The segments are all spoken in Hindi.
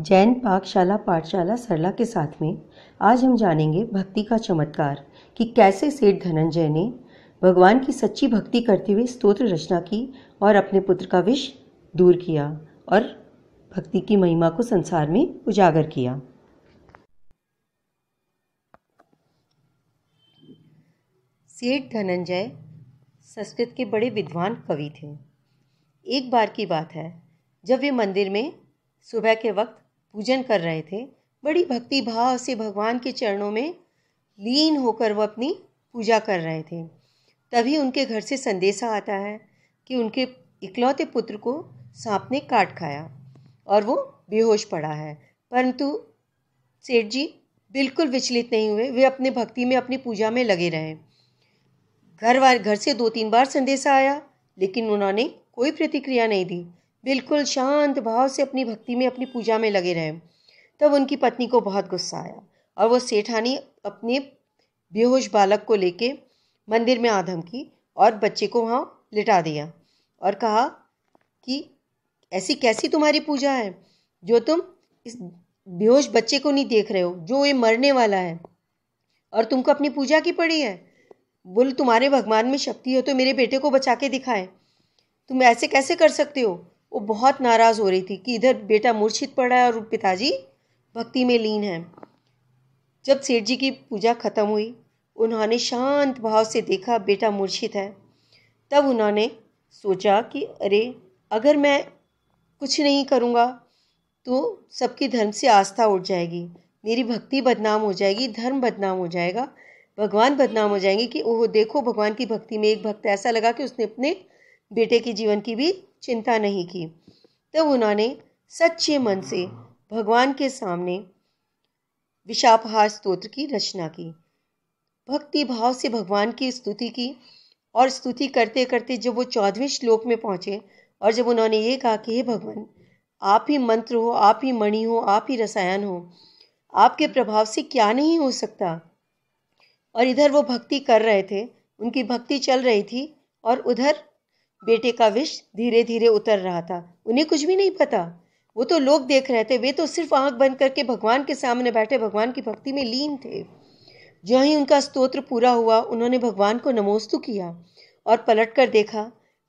जैन पाकशाला पाठशाला सरला के साथ में आज हम जानेंगे भक्ति का चमत्कार कि कैसे सेठ धनंजय ने भगवान की सच्ची भक्ति करते हुए स्तोत्र रचना की और अपने पुत्र का विष दूर किया और भक्ति की महिमा को संसार में उजागर किया सेठ धनंजय संस्कृत के बड़े विद्वान कवि थे एक बार की बात है जब वे मंदिर में सुबह के वक्त पूजन कर रहे थे बड़ी भक्ति भाव से भगवान के चरणों में लीन होकर वह अपनी पूजा कर रहे थे तभी उनके घर से संदेशा आता है कि उनके इकलौते पुत्र को सांप ने काट खाया और वो बेहोश पड़ा है परंतु सेठ जी बिल्कुल विचलित नहीं हुए वे अपने भक्ति में अपनी पूजा में लगे रहे घर वाले घर से दो तीन बार संदेशा आया लेकिन उन्होंने कोई प्रतिक्रिया नहीं दी बिल्कुल शांत भाव से अपनी भक्ति में अपनी पूजा में लगे रहे तब उनकी पत्नी को बहुत गुस्सा आया और वो सेठानी अपने बेहोश बालक को लेके मंदिर में आधम की और बच्चे को वहाँ लिटा दिया और कहा कि ऐसी कैसी तुम्हारी पूजा है जो तुम इस बेहोश बच्चे को नहीं देख रहे हो जो ये मरने वाला है और तुमको अपनी पूजा की पड़ी है बोल तुम्हारे भगवान में शक्ति हो तो मेरे बेटे को बचा के दिखाए तुम ऐसे कैसे कर सकते हो वो बहुत नाराज़ हो रही थी कि इधर बेटा मूर्छित पड़ा है और पिताजी भक्ति में लीन है जब सेठ जी की पूजा खत्म हुई उन्होंने शांत भाव से देखा बेटा मूर्छित है तब उन्होंने सोचा कि अरे अगर मैं कुछ नहीं करूँगा तो सबकी धर्म से आस्था उठ जाएगी मेरी भक्ति बदनाम हो जाएगी धर्म बदनाम हो जाएगा भगवान बदनाम हो जाएंगे कि ओह देखो भगवान की भक्ति में एक भक्त ऐसा लगा कि उसने अपने बेटे के जीवन की भी चिंता नहीं की तब तो उन्होंने सच्चे मन से भगवान के सामने विशापहार स्तोत्र की रचना की भक्ति भाव से भगवान की स्तुति की और स्तुति करते करते जब वो चौदहवें श्लोक में पहुँचे और जब उन्होंने ये कहा कि हे भगवान आप ही मंत्र हो आप ही मणि हो आप ही रसायन हो आपके प्रभाव से क्या नहीं हो सकता और इधर वो भक्ति कर रहे थे उनकी भक्ति चल रही थी और उधर बेटे का विष धीरे धीरे उतर रहा था उन्हें कुछ भी नहीं पता वो तो लोग देख रहे थे वे तो सिर्फ आंख बंद करके भगवान के सामने बैठे भगवान की भक्ति में लीन थे जो ही उनका स्तोत्र पूरा हुआ उन्होंने भगवान को नमोस्तु किया और पलट कर देखा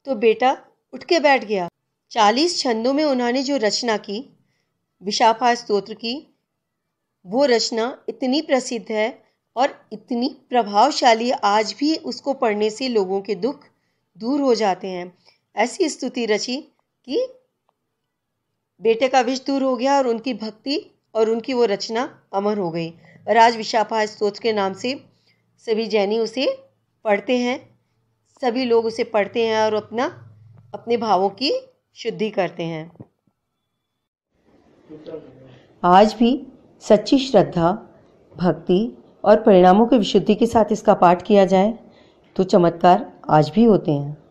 तो बेटा उठ के बैठ गया चालीस छंदों में उन्होंने जो रचना की विशाफा स्तोत्र की वो रचना इतनी प्रसिद्ध है और इतनी प्रभावशाली आज भी उसको पढ़ने से लोगों के दुख दूर हो जाते हैं ऐसी स्तुति रची कि बेटे का विष दूर हो गया और उनकी भक्ति और उनकी वो रचना अमर हो गई राज आज स्त्रोत्र के नाम से सभी जैनी उसे पढ़ते हैं सभी लोग उसे पढ़ते हैं और अपना अपने भावों की शुद्धि करते हैं आज भी सच्ची श्रद्धा भक्ति और परिणामों की विशुद्धि के साथ इसका पाठ किया जाए तो चमत्कार आज भी होते हैं